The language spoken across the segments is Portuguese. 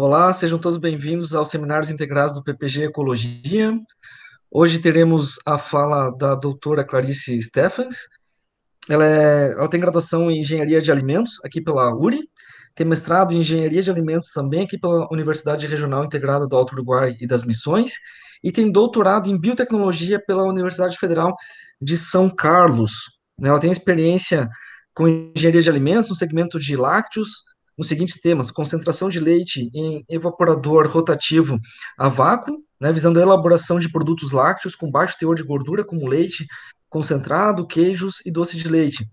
Olá, sejam todos bem-vindos aos seminários integrados do PPG Ecologia. Hoje teremos a fala da doutora Clarice Stephens. Ela, é, ela, tem graduação em Engenharia de Alimentos, aqui pela URI, tem mestrado em Engenharia de Alimentos também, aqui pela Universidade Regional Integrada do Alto Uruguai e das Missões, e tem doutorado em Biotecnologia pela Universidade Federal de São Carlos. Ela tem experiência com engenharia de alimentos no segmento de lácteos, os seguintes temas: concentração de leite em evaporador rotativo a vácuo, né, visando a elaboração de produtos lácteos com baixo teor de gordura, como leite concentrado, queijos e doce de leite.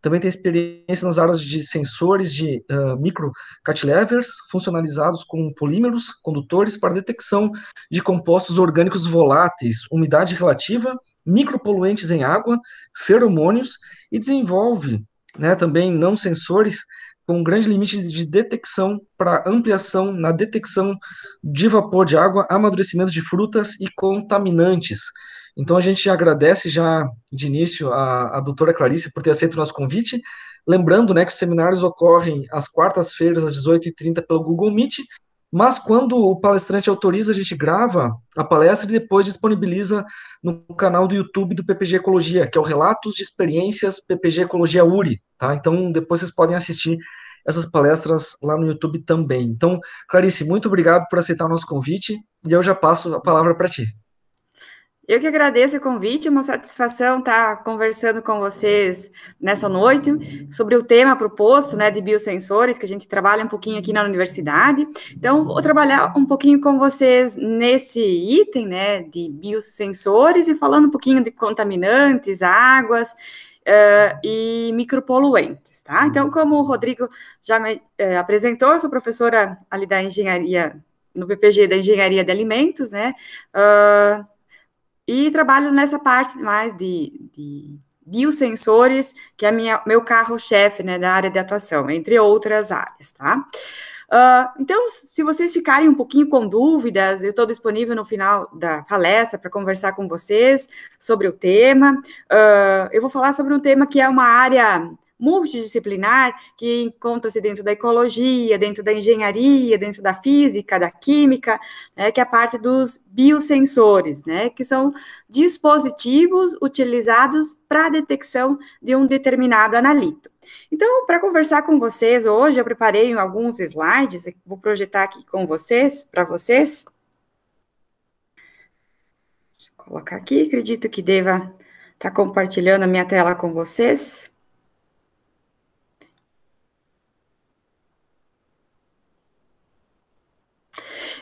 Também tem experiência nas áreas de sensores de uh, micro catilevers funcionalizados com polímeros condutores para detecção de compostos orgânicos voláteis, umidade relativa, micropoluentes em água, feromônios e desenvolve né, também não sensores com um grande limite de detecção para ampliação na detecção de vapor de água, amadurecimento de frutas e contaminantes. Então a gente agradece já de início a, a doutora Clarice por ter aceito o nosso convite. Lembrando né, que os seminários ocorrem às quartas-feiras, às 18h30, pelo Google Meet mas quando o palestrante autoriza, a gente grava a palestra e depois disponibiliza no canal do YouTube do PPG Ecologia, que é o Relatos de Experiências PPG Ecologia URI, tá? Então, depois vocês podem assistir essas palestras lá no YouTube também. Então, Clarice, muito obrigado por aceitar o nosso convite e eu já passo a palavra para ti. Eu que agradeço o convite, uma satisfação estar conversando com vocês nessa noite sobre o tema proposto, né, de biosensores, que a gente trabalha um pouquinho aqui na universidade. Então, vou trabalhar um pouquinho com vocês nesse item, né, de biosensores e falando um pouquinho de contaminantes, águas, Uh, e micropoluentes, tá? Então, como o Rodrigo já me uh, apresentou, eu sou professora ali da engenharia, no PPG da Engenharia de Alimentos, né? Uh, e trabalho nessa parte mais de, de biosensores, que é minha, meu carro-chefe né, da área de atuação, entre outras áreas, tá? Uh, então, se vocês ficarem um pouquinho com dúvidas, eu estou disponível no final da palestra para conversar com vocês sobre o tema. Uh, eu vou falar sobre um tema que é uma área multidisciplinar que encontra-se dentro da ecologia, dentro da engenharia, dentro da física, da química, né, que é a parte dos biosensores, né, que são dispositivos utilizados para a detecção de um determinado analito. Então, para conversar com vocês hoje, eu preparei alguns slides, vou projetar aqui com vocês, para vocês. Deixa eu colocar aqui, acredito que deva estar tá compartilhando a minha tela com vocês.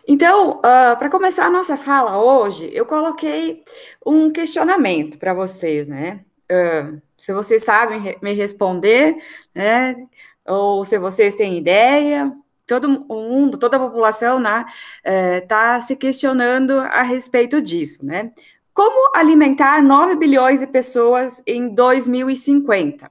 Então, uh, ah, para começar a nossa fala hoje, eu coloquei um questionamento para vocês, né? Uh, se vocês sabem me responder, né? Ou se vocês têm ideia, todo mundo, toda a população, né, está eh, se questionando a respeito disso, né? Como alimentar 9 bilhões de pessoas em 2050?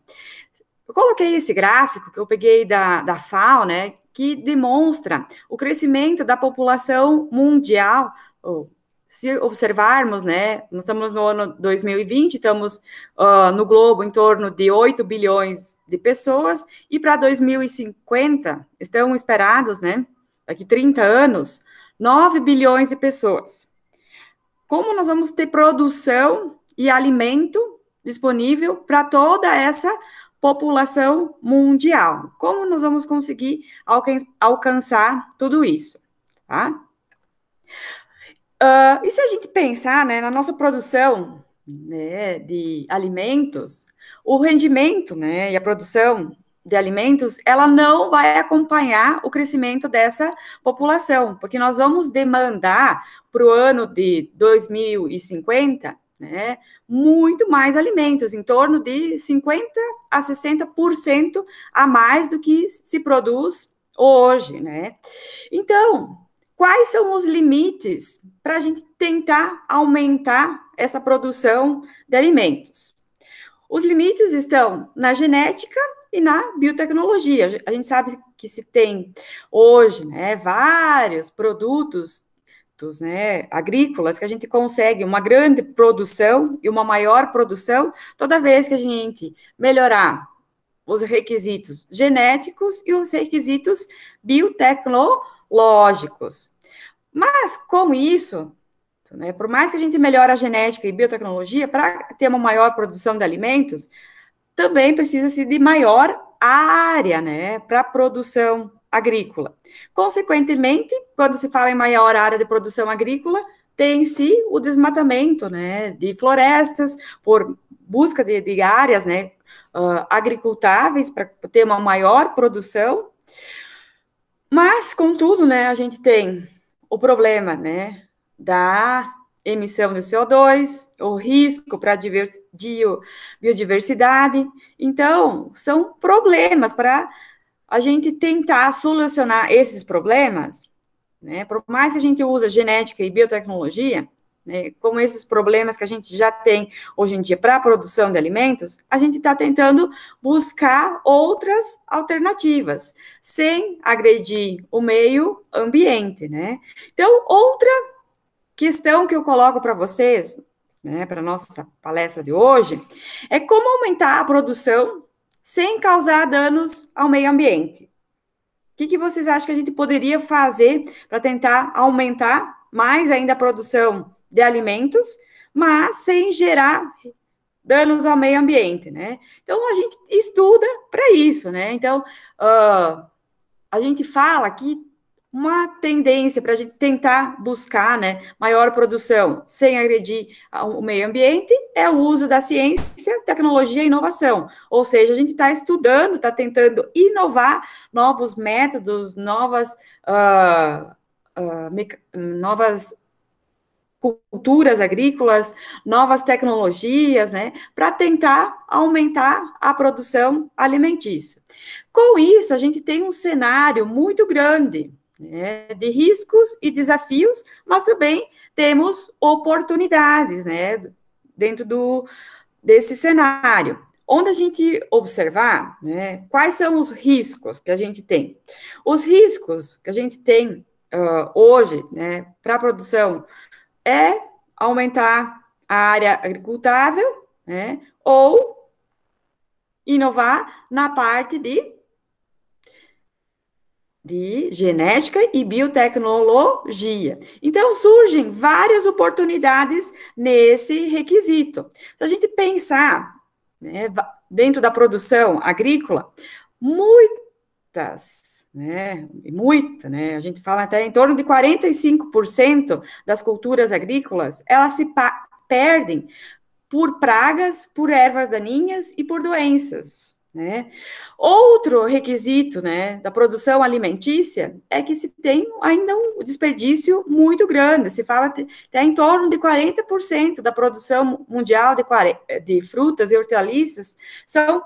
Eu coloquei esse gráfico que eu peguei da, da FAO, né, que demonstra o crescimento da população mundial. Se observarmos, né, nós estamos no ano 2020, estamos uh, no globo em torno de 8 bilhões de pessoas, e para 2050 estão esperados, né, daqui 30 anos, 9 bilhões de pessoas. Como nós vamos ter produção e alimento disponível para toda essa população mundial. Como nós vamos conseguir alcan alcançar tudo isso? Tá? Uh, e se a gente pensar né, na nossa produção né, de alimentos, o rendimento né, e a produção de alimentos, ela não vai acompanhar o crescimento dessa população, porque nós vamos demandar para o ano de 2050 né? Muito mais alimentos, em torno de 50 a 60% a mais do que se produz hoje, né? Então, quais são os limites para a gente tentar aumentar essa produção de alimentos? Os limites estão na genética e na biotecnologia. A gente sabe que se tem hoje né, vários produtos produtos né, agrícolas que a gente consegue uma grande produção e uma maior produção toda vez que a gente melhorar os requisitos genéticos e os requisitos biotecnológicos. Mas com isso, né, por mais que a gente melhore a genética e biotecnologia para ter uma maior produção de alimentos, também precisa-se de maior área né, para produção agrícola. Consequentemente, quando se fala em maior área de produção agrícola, tem se o desmatamento, né, de florestas, por busca de, de áreas, né, uh, agricultáveis para ter uma maior produção. Mas, contudo, né, a gente tem o problema, né, da emissão de CO2, o risco para a biodiversidade. Então, são problemas para a gente tentar solucionar esses problemas, né, por mais que a gente use genética e biotecnologia, né, como esses problemas que a gente já tem hoje em dia para a produção de alimentos, a gente está tentando buscar outras alternativas, sem agredir o meio ambiente, né? Então, outra questão que eu coloco para vocês, né, para nossa palestra de hoje, é como aumentar a produção sem causar danos ao meio ambiente. O que, que vocês acham que a gente poderia fazer para tentar aumentar mais ainda a produção de alimentos, mas sem gerar danos ao meio ambiente, né? Então a gente estuda para isso, né? Então uh, a gente fala que uma tendência para a gente tentar buscar né, maior produção sem agredir o meio ambiente é o uso da ciência, tecnologia e inovação. Ou seja, a gente está estudando, está tentando inovar novos métodos, novas, uh, uh, novas culturas agrícolas, novas tecnologias, né, para tentar aumentar a produção alimentícia. Com isso, a gente tem um cenário muito grande né, de riscos e desafios, mas também temos oportunidades, né, dentro do, desse cenário. Onde a gente observar, né, quais são os riscos que a gente tem? Os riscos que a gente tem uh, hoje, né, para a produção é aumentar a área agricultável, né, ou inovar na parte de de genética e biotecnologia. Então, surgem várias oportunidades nesse requisito. Se a gente pensar né, dentro da produção agrícola, muitas, né, muita, né, a gente fala até em torno de 45% das culturas agrícolas, elas se perdem por pragas, por ervas daninhas e por doenças. Né? Outro requisito né, da produção alimentícia é que se tem ainda um desperdício muito grande, se fala até em torno de 40% da produção mundial de, eh, de, frutas e hortaliças são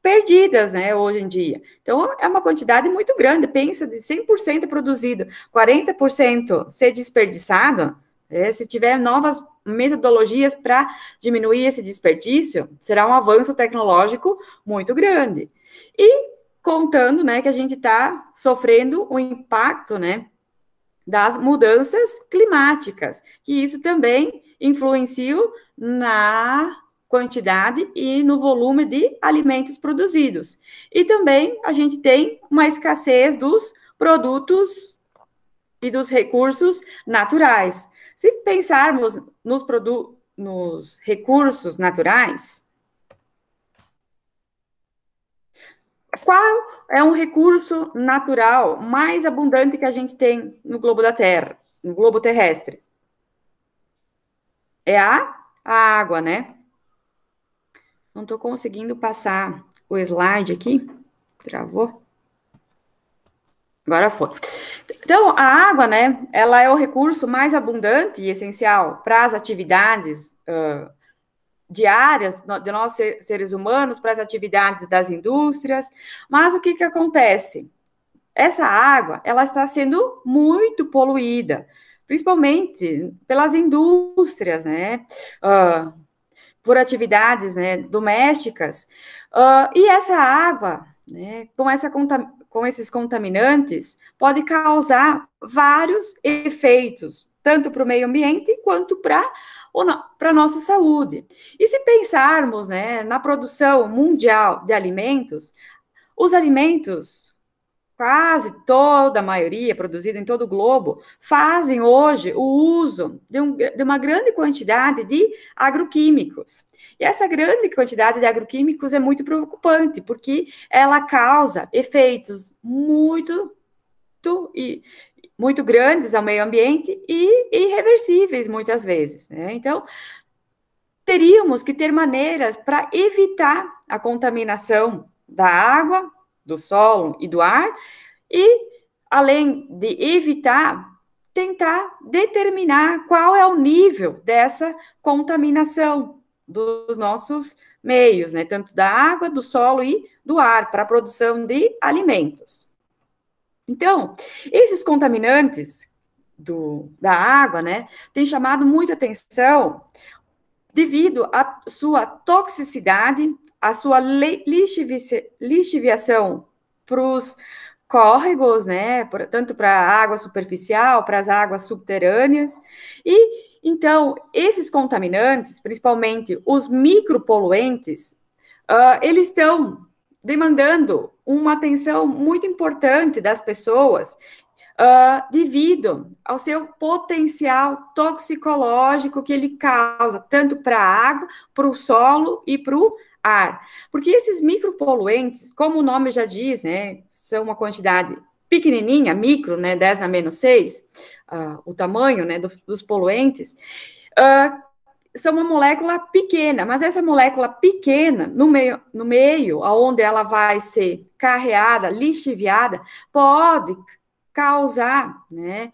perdidas né, hoje em dia. Então, é uma quantidade muito grande, pensa de 100% produzido, 40% ser desperdiçado, né, se tiver novas metodologias para diminuir esse desperdício, será um avanço tecnológico muito grande. E contando, né, que a gente está sofrendo o impacto, né, das mudanças climáticas, que isso também influenciou na quantidade e no volume de alimentos produzidos. E também a gente tem uma escassez dos produtos e dos recursos naturais. Se pensarmos nos, nos recursos naturais, qual é um recurso natural mais abundante que a gente tem no globo da Terra, no globo terrestre? É a, a água, né? Não estou conseguindo passar o slide aqui. Travou. Agora foi. Então, a água, né, ela é o recurso mais abundante e essencial para as atividades uh, diárias de nós seres humanos, para as atividades das indústrias. Mas o que, que acontece? Essa água, ela está sendo muito poluída, principalmente pelas indústrias, né, uh, por atividades né, domésticas. Uh, e essa água, né, com essa contaminação, com esses contaminantes pode causar vários efeitos, tanto para o meio ambiente quanto para para a nossa saúde. E se pensarmos né, na produção mundial de alimentos, os alimentos quase toda a maioria produzida em todo o globo, fazem hoje o uso de, um, de, uma grande quantidade de agroquímicos. E essa grande quantidade de agroquímicos é muito preocupante, porque ela causa efeitos muito, e, muito grandes ao meio ambiente e irreversíveis muitas vezes. Né? Então, teríamos que ter maneiras para evitar a contaminação da água, do solo e do ar, e, além de evitar, tentar determinar qual é o nível dessa contaminação dos nossos meios, né, tanto da água, do solo e do ar, para a produção de alimentos. Então, esses contaminantes do, da água, né, tem chamado muita atenção devido à sua toxicidade a sua lixiviação para os córregos, né, tanto para a água superficial, para as águas subterrâneas, e então esses contaminantes, principalmente os micropoluentes, uh, eles estão demandando uma atenção muito importante das pessoas uh, devido ao seu potencial toxicológico que ele causa, tanto para a água, para o solo e para o ar. Porque esses micropoluentes, como o nome já diz, né, são uma quantidade pequenininha, micro, né, 10 na menos 6, uh, ah, o tamanho né, do, dos poluentes, uh, são uma molécula pequena, mas essa molécula pequena, no meio, no meio, aonde ela vai ser carreada, lixiviada, pode causar né,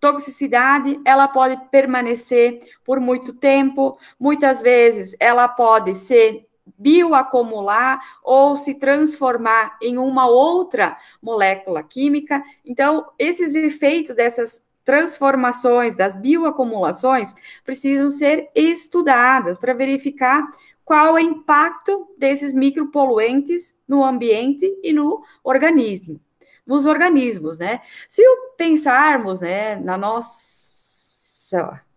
toxicidade, ela pode permanecer por muito tempo, muitas vezes ela pode se bioacumular ou se transformar em uma outra molécula química. Então, esses efeitos dessas transformações, das bioacumulações, precisam ser estudadas para verificar qual é o impacto desses micropoluentes no ambiente e no organismo nos organismos, né? Se pensarmos, né, na nossa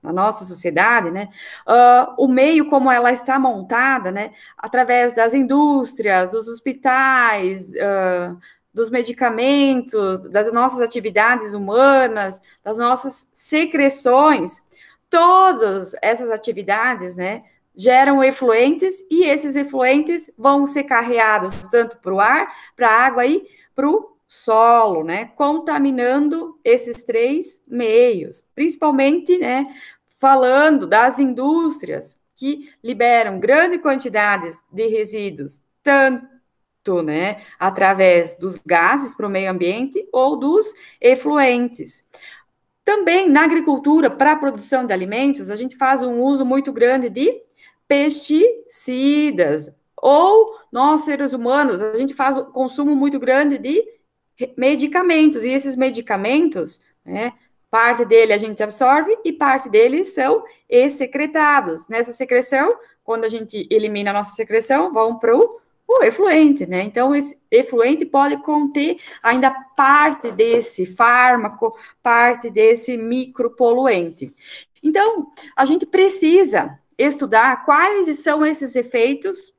na nossa sociedade, né, uh, o meio como ela está montada, né, através das indústrias, dos hospitais, uh, dos medicamentos, das nossas atividades humanas, das nossas secreções, todas essas atividades, né, geram efluentes e esses efluentes vão ser carreados tanto para o ar, para a água e para o solo, né? Contaminando esses três meios, principalmente, né? Falando das indústrias que liberam grandes quantidades de resíduos, tanto, né? Através dos gases para o meio ambiente ou dos efluentes. Também na agricultura, para a produção de alimentos, a gente faz um uso muito grande de pesticidas, ou nós, seres humanos, a gente faz o consumo muito grande de medicamentos, e esses medicamentos, né, parte dele a gente absorve e parte deles são excretados. Nessa secreção, quando a gente elimina a nossa secreção, vão para o o efluente, né? Então, esse efluente pode conter ainda parte desse fármaco, parte desse micropoluente. Então, a gente precisa estudar quais são esses efeitos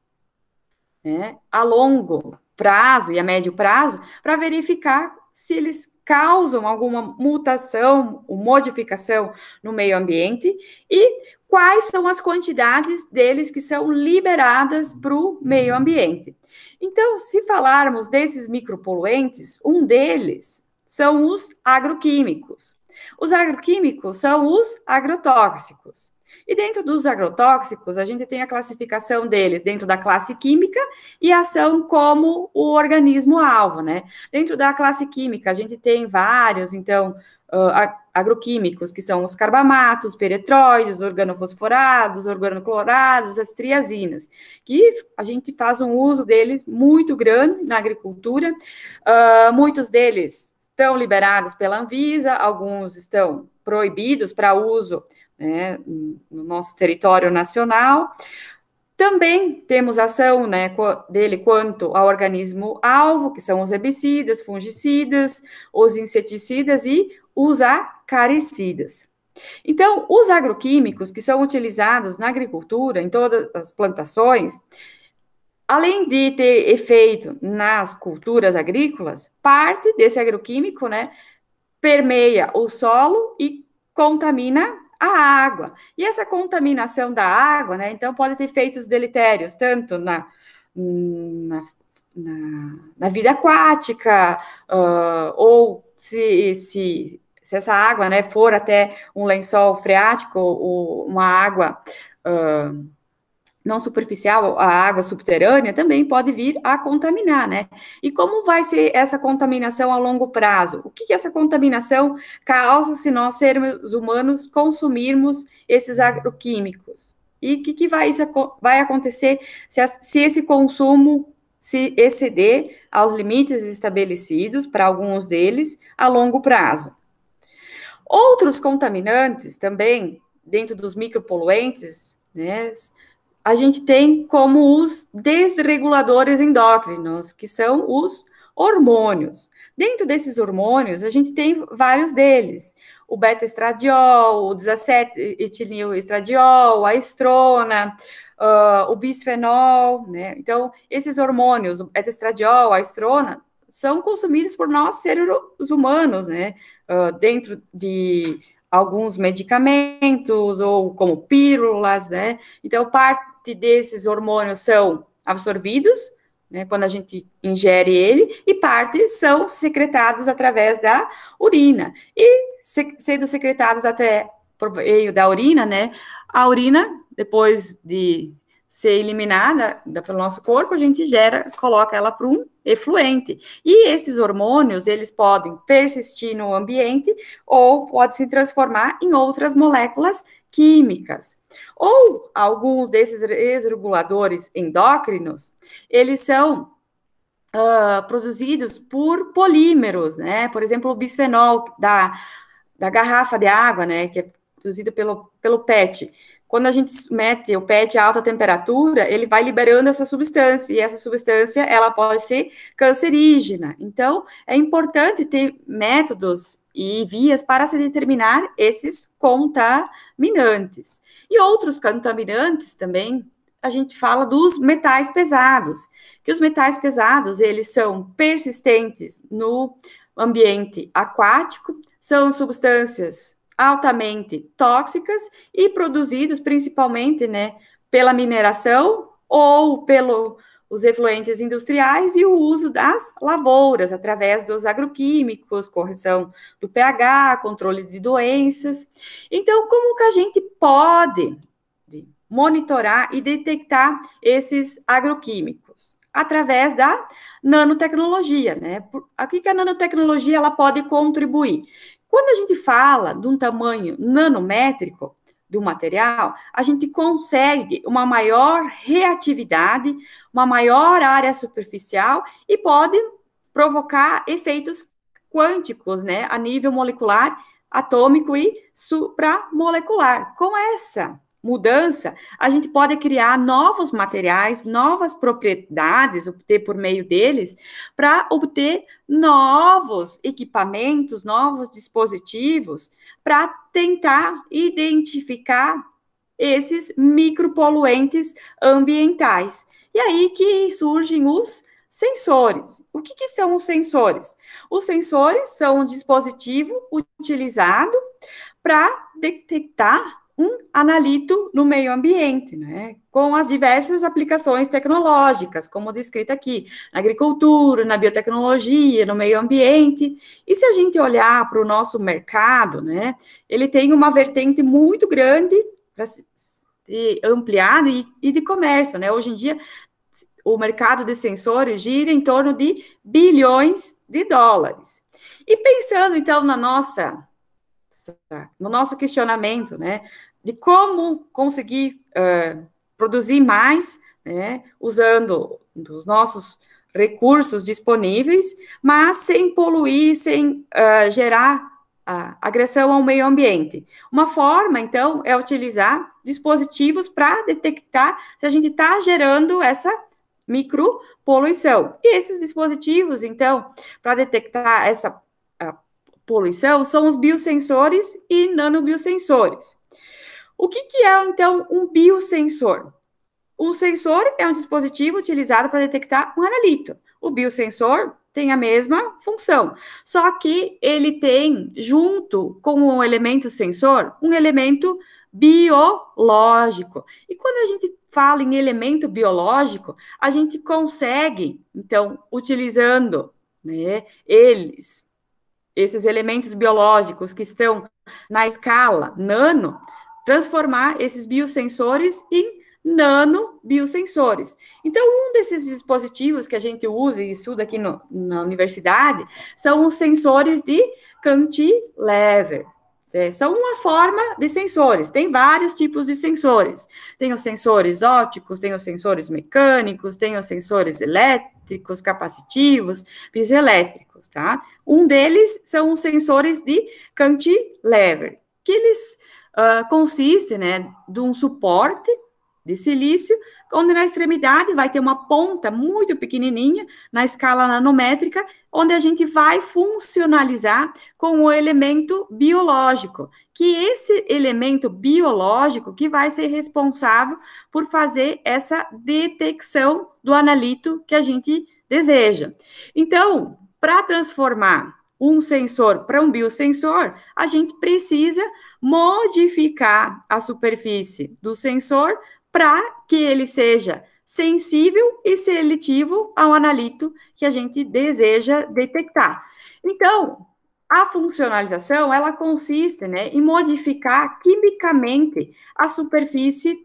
né, a longo prazo e a médio prazo para verificar se eles causam alguma mutação ou modificação no meio ambiente e quais são as quantidades deles que são liberadas para o meio ambiente. Então, se falarmos desses micropoluentes, um deles são os agroquímicos. Os agroquímicos são os agrotóxicos. E dentro dos agrotóxicos, a gente tem a classificação deles dentro da classe química e ação como o organismo-alvo, né? Dentro da classe química, a gente tem vários, então, uh, agroquímicos, que são os carbamatos, peretróides, organofosforados, organoclorados, as triazinas, que a gente faz um uso deles muito grande na agricultura. Uh, muitos deles estão liberados pela Anvisa, alguns estão proibidos para uso né, no nosso território nacional. Também temos ação né, dele quanto ao organismo alvo, que são os herbicidas, fungicidas, os inseticidas e os acaricidas. Então, os agroquímicos que são utilizados na agricultura, em todas as plantações, além de ter efeito nas culturas agrícolas, parte desse agroquímico né, permeia o solo e contamina a água. E essa contaminação da água, né, então, pode ter efeitos deletérios, tanto na, na, na, na vida aquática, uh, ou se, se, se, essa água né, for até um lençol freático, ou uma água. Uh, não superficial, a água subterrânea, também pode vir a contaminar, né? E como vai ser essa contaminação a longo prazo? O que, que essa contaminação causa se nós, seres humanos, consumirmos esses agroquímicos? E o que, que vai, isso, vai acontecer se, se esse consumo se exceder aos limites estabelecidos para alguns deles a longo prazo? Outros contaminantes também, dentro dos micropoluentes, né, a gente tem como os desreguladores endócrinos, que são os hormônios. Dentro desses hormônios, a gente tem vários deles. O beta-estradiol, o 17-etilil-estradiol, a estrona, uh, o bisfenol, né? Então, esses hormônios, o beta-estradiol, a estrona, são consumidos por nós, seres humanos, né? Uh, dentro de alguns medicamentos ou como pílulas, né? Então, parte parte desses hormônios são absorvidos, né, quando a gente ingere ele, e parte são secretados através da urina. E se, sendo secretados até por meio da urina, né, a urina, depois de ser eliminada pelo nosso corpo, a gente gera, coloca ela para um efluente. E esses hormônios, eles podem persistir no ambiente ou pode se transformar em outras moléculas químicas. Ou alguns desses reguladores endócrinos, eles são uh, produzidos por polímeros, né? Por exemplo, o bisfenol da, da garrafa de água, né? Que é produzido pelo, pelo PET. Quando a gente mete o PET a alta temperatura, ele vai liberando essa substância, e essa substância ela pode ser cancerígena. Então, é importante ter métodos e vias para se determinar esses contaminantes. E outros contaminantes também, a gente fala dos metais pesados, que os metais pesados, eles são persistentes no ambiente aquático, são substâncias altamente tóxicas e produzidos principalmente, né, pela mineração ou pelo os efluentes industriais e o uso das lavouras através dos agroquímicos, correção do pH, controle de doenças. Então, como que a gente pode monitorar e detectar esses agroquímicos? Através da nanotecnologia, né? O que a nanotecnologia ela pode contribuir? Quando a gente fala de um tamanho nanométrico, do material, a gente consegue uma maior reatividade, uma maior área superficial e pode provocar efeitos quânticos, né, a nível molecular, atômico e supramolecular. Com essa mudança, a gente pode criar novos materiais, novas propriedades, obter por meio deles, para obter novos equipamentos, novos dispositivos, para tentar identificar esses micropoluentes ambientais. E aí que surgem os sensores. O que, que são os sensores? Os sensores são um dispositivo utilizado para detectar um analito no meio ambiente, né? com as diversas aplicações tecnológicas, como descrita aqui, na agricultura, na biotecnologia, no meio ambiente. E se a gente olhar para o nosso mercado, né, ele tem uma vertente muito grande para se ampliar e, e de comércio. Né? Hoje em dia, o mercado de sensores gira em torno de bilhões de dólares. E pensando, então, na nossa no nosso questionamento, né? de como conseguir uh, produzir mais, né, usando os nossos recursos disponíveis, mas sem poluir, sem uh, gerar uh, agressão ao meio ambiente. Uma forma, então, é utilizar dispositivos para detectar se a gente está gerando essa micropoluição. E esses dispositivos, então, para detectar essa poluição são os biosensores e nanobiosensores. O que, que é, então, um biosensor? Um sensor é um dispositivo utilizado para detectar um analito. O biosensor tem a mesma função, só que ele tem, junto com o elemento sensor, um elemento biológico. E quando a gente fala em elemento biológico, a gente consegue, então, utilizando né, eles, esses elementos biológicos que estão na escala nano, transformar esses biosensores em nano biosensores. Então, um desses dispositivos que a gente usa e estuda aqui no, na universidade são os sensores de cantilever. É, são uma forma de sensores, tem vários tipos de sensores. Tem os sensores ópticos, tem os sensores mecânicos, tem os sensores elétricos, capacitivos, piezoelétricos, tá? Um deles são os sensores de cantilever, que eles uh, consiste né, de um suporte de silício, onde na extremidade vai ter uma ponta muito pequenininha na escala nanométrica, onde a gente vai funcionalizar com o elemento biológico, que esse elemento biológico que vai ser responsável por fazer essa detecção do analito que a gente deseja. Então, para transformar um sensor para um biosensor, a gente precisa modificar a superfície do sensor para que ele seja sensível e seletivo ao analito que a gente deseja detectar. Então, a funcionalização, ela consiste né, em modificar quimicamente a superfície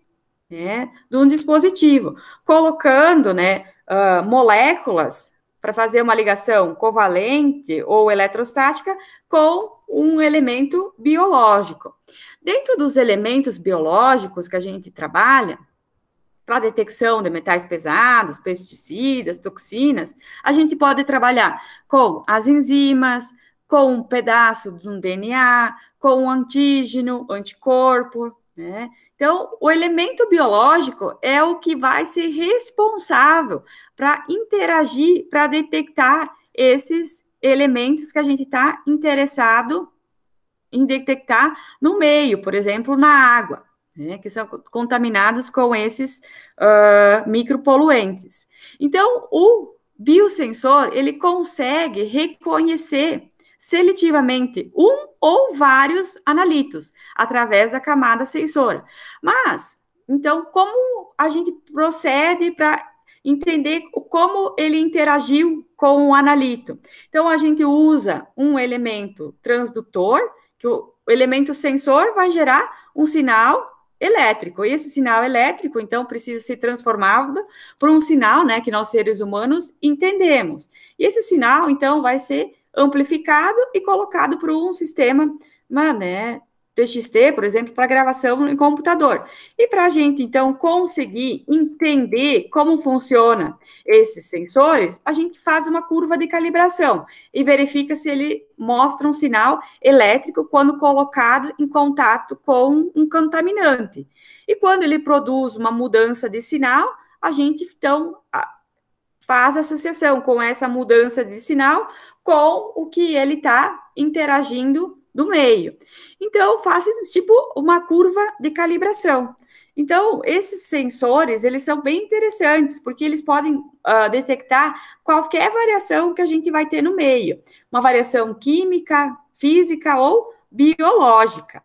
né, de um dispositivo, colocando né, uh, moléculas para fazer uma ligação covalente ou eletrostática com um elemento biológico. Dentro dos elementos biológicos que a gente trabalha, para detecção de metais pesados, pesticidas, toxinas, a gente pode trabalhar com as enzimas, com um pedaço de um DNA, com um antígeno, anticorpo, né? Então, o elemento biológico é o que vai ser responsável para interagir, para detectar esses elementos que a gente está interessado em detectar no meio, por exemplo, na água, né, que são contaminados com esses uh, micropoluentes. Então, o biosensor, ele consegue reconhecer seletivamente um ou vários analitos através da camada sensora. Mas, então, como a gente procede para entender como ele interagiu com o analito. Então, a gente usa um elemento transdutor, que o elemento sensor vai gerar um sinal elétrico. E esse sinal elétrico, então, precisa ser transformado por um sinal né, que nós, seres humanos, entendemos. E esse sinal, então, vai ser amplificado e colocado para um sistema né, TXT, por exemplo, para gravação em computador. E para a gente, então, conseguir entender como funciona esses sensores, a gente faz uma curva de calibração e verifica se ele mostra um sinal elétrico quando colocado em contato com um contaminante. E quando ele produz uma mudança de sinal, a gente, então, faz associação com essa mudança de sinal com o que ele está interagindo do meio. Então, faça tipo uma curva de calibração. Então, esses sensores, eles são bem interessantes, porque eles podem uh, detectar qualquer variação que a gente vai ter no meio. Uma variação química, física ou biológica.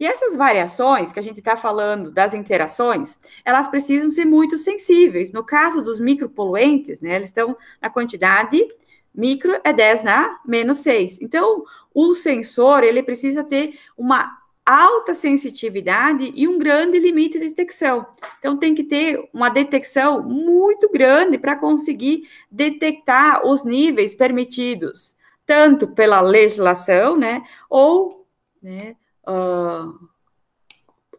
E essas variações que a gente está falando das interações, elas precisam ser muito sensíveis. No caso dos micropoluentes, né, eles estão na quantidade micro é 10 na menos 6. Então, o sensor ele precisa ter uma alta sensitividade e um grande limite de detecção. Então, tem que ter uma detecção muito grande para conseguir detectar os níveis permitidos, tanto pela legislação, né, ou né, uh,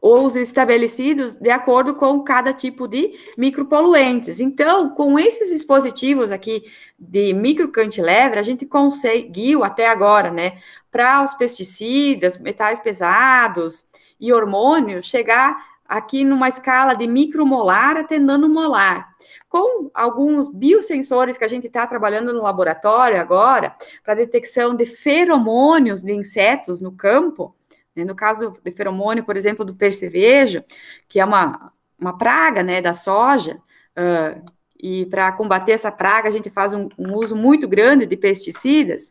ou os estabelecidos de acordo com cada tipo de micropoluentes. Então, com esses dispositivos aqui de microcantilever, a gente conseguiu até agora, né, para os pesticidas, metais pesados e hormônios, chegar aqui numa escala de micromolar até nanomolar. Com alguns biosensores que a gente está trabalhando no laboratório agora, para detecção de feromônios de insetos no campo, né? No caso de feromônio, por exemplo, do percevejo, que é uma, uma praga né, da soja, uh, e para combater essa praga a gente faz um, um uso muito grande de pesticidas,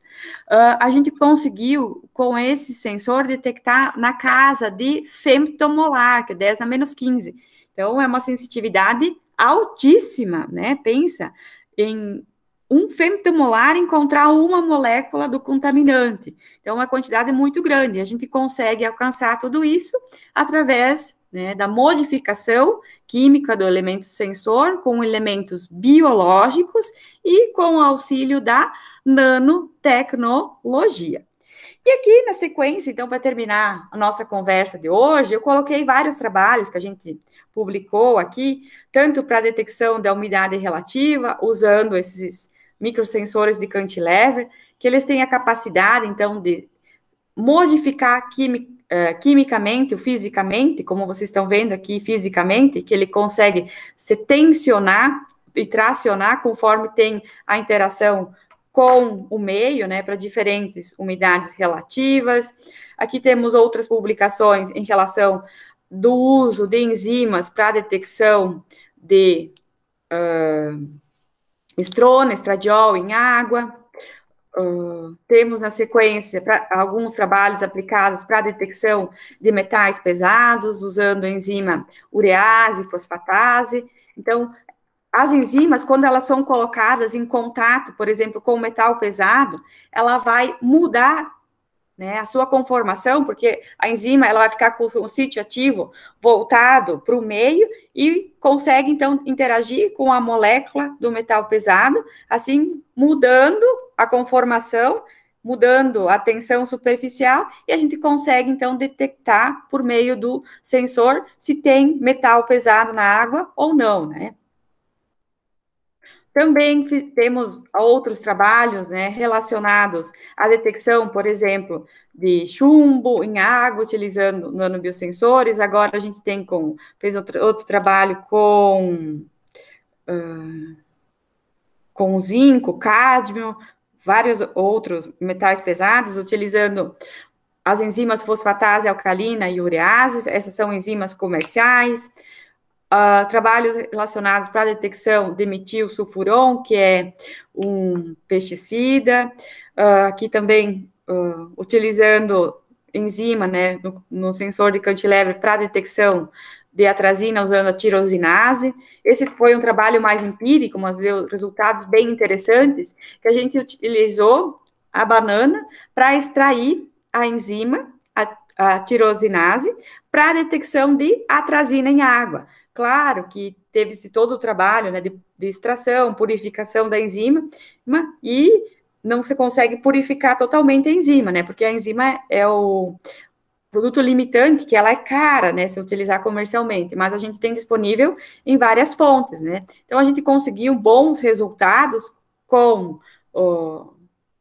uh, a gente conseguiu, com esse sensor, detectar na casa de femtomolar, que é 10 a menos 15. Então, é uma sensitividade altíssima, né? Pensa em um femtomolar encontrar uma molécula do contaminante. Então, uma quantidade é muito grande. A gente consegue alcançar tudo isso através né, da modificação química do elemento sensor com elementos biológicos e com o auxílio da nanotecnologia. E aqui na sequência, então, para terminar a nossa conversa de hoje, eu coloquei vários trabalhos que a gente publicou aqui, tanto para detecção da umidade relativa, usando esses microsensores de cantilever, que eles têm a capacidade, então, de modificar quimi, uh, quimicamente ou fisicamente, como vocês estão vendo aqui, fisicamente, que ele consegue se tensionar e tracionar conforme tem a interação com o meio, né, para diferentes umidades relativas. Aqui temos outras publicações em relação do uso de enzimas para detecção de uh, estrona, estradiol em água. Uh, temos na sequência pra, alguns trabalhos aplicados para detecção de metais pesados, usando a enzima urease, fosfatase. Então, as enzimas, quando elas são colocadas em contato, por exemplo, com o metal pesado, ela vai mudar né, a sua conformação, porque a enzima ela vai ficar com o sítio ativo voltado para o meio e consegue então interagir com a molécula do metal pesado, assim mudando a conformação, mudando a tensão superficial e a gente consegue então detectar por meio do sensor se tem metal pesado na água ou não, né? Também temos outros trabalhos né, relacionados à detecção, por exemplo, de chumbo em água, utilizando nanobiosensores. Agora a gente tem com, fez outro, outro trabalho com, uh, com zinco, cádmio, vários outros metais pesados, utilizando as enzimas fosfatase alcalina e urease, essas são enzimas comerciais. Uh, trabalhos relacionados para a detecção de sulfuron, que é um pesticida, uh, aqui também uh, utilizando enzima né, no, no sensor de cantilever para detecção de atrazina usando a tirosinase. Esse foi um trabalho mais empírico, mas deu resultados bem interessantes, que a gente utilizou a banana para extrair a enzima, a, a tirosinase, para detecção de atrazina em água. Claro que teve-se todo o trabalho né, de, de, extração, purificação da enzima, e não se consegue purificar totalmente a enzima, né? Porque a enzima é o produto limitante, que ela é cara, né? Se utilizar comercialmente, mas a gente tem disponível em várias fontes, né? Então a gente conseguiu bons resultados com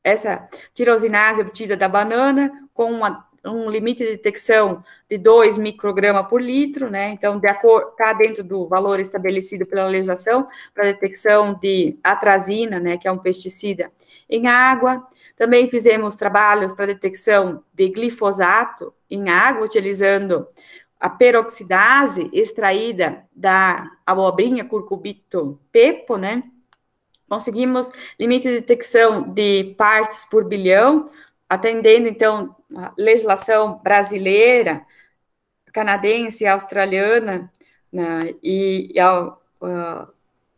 essa tirosinase obtida da banana, com uma um limite de detecção de 2 micrograma por litro, né? Então, de acordo, está dentro do valor estabelecido pela legislação para detecção de atrazina, né, que é um pesticida, em água. Também fizemos trabalhos para detecção de glifosato em água, utilizando a peroxidase extraída da abobrinha curcubito pepo, né? Conseguimos limite de detecção de partes por bilhão, atendendo, então, a legislação brasileira, canadense, australiana né, e, e, a,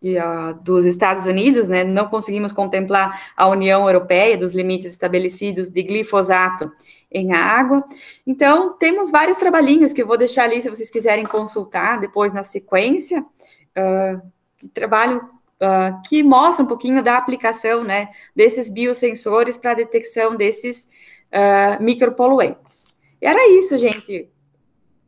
e a, dos Estados Unidos, né, não conseguimos contemplar a União Europeia dos limites estabelecidos de glifosato em água. Então, temos vários trabalhinhos que eu vou deixar ali se vocês quiserem consultar depois na sequência. Uh, trabalho uh, que mostra um pouquinho da aplicação né, desses biosensores para a detecção desses uh, micropoluentes. E era isso, gente.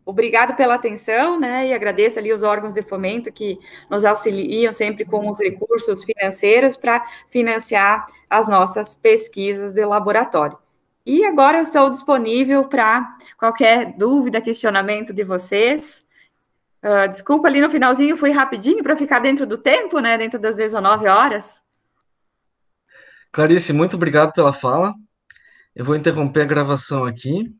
Obrigado pela atenção, né? E agradeço ali os órgãos de fomento que nos auxiliam sempre com os recursos financeiros para financiar as nossas pesquisas de laboratório. E agora eu estou disponível para qualquer dúvida, questionamento de vocês. Uh, desculpa, ali no finalzinho fui rapidinho para ficar dentro do tempo, né? Dentro das 19 horas. Clarice, muito obrigado pela fala. Eu vou interromper a gravação aqui.